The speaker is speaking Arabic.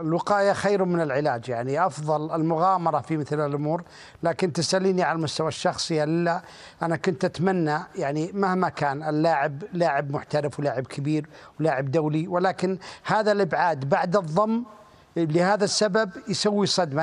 الوقاية خير من العلاج يعني أفضل المغامرة في مثل الأمور لكن تسأليني على المستوى الشخصي لا أنا كنت أتمنى يعني مهما كان اللاعب لاعب محترف ولاعب كبير ولاعب دولي ولكن هذا الإبعاد بعد الضم لهذا السبب يسوي صدمة